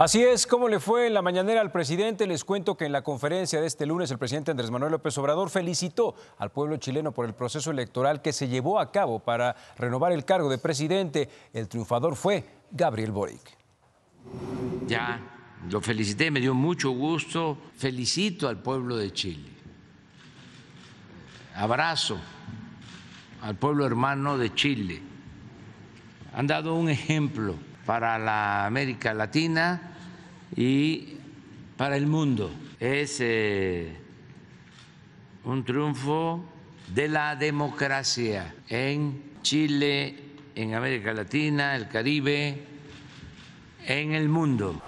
Así es, como le fue en la mañanera al presidente? Les cuento que en la conferencia de este lunes el presidente Andrés Manuel López Obrador felicitó al pueblo chileno por el proceso electoral que se llevó a cabo para renovar el cargo de presidente. El triunfador fue Gabriel Boric. Ya lo felicité, me dio mucho gusto. Felicito al pueblo de Chile. Abrazo al pueblo hermano de Chile. Han dado un ejemplo para la América Latina y para el mundo. Es eh, un triunfo de la democracia en Chile, en América Latina, el Caribe, en el mundo.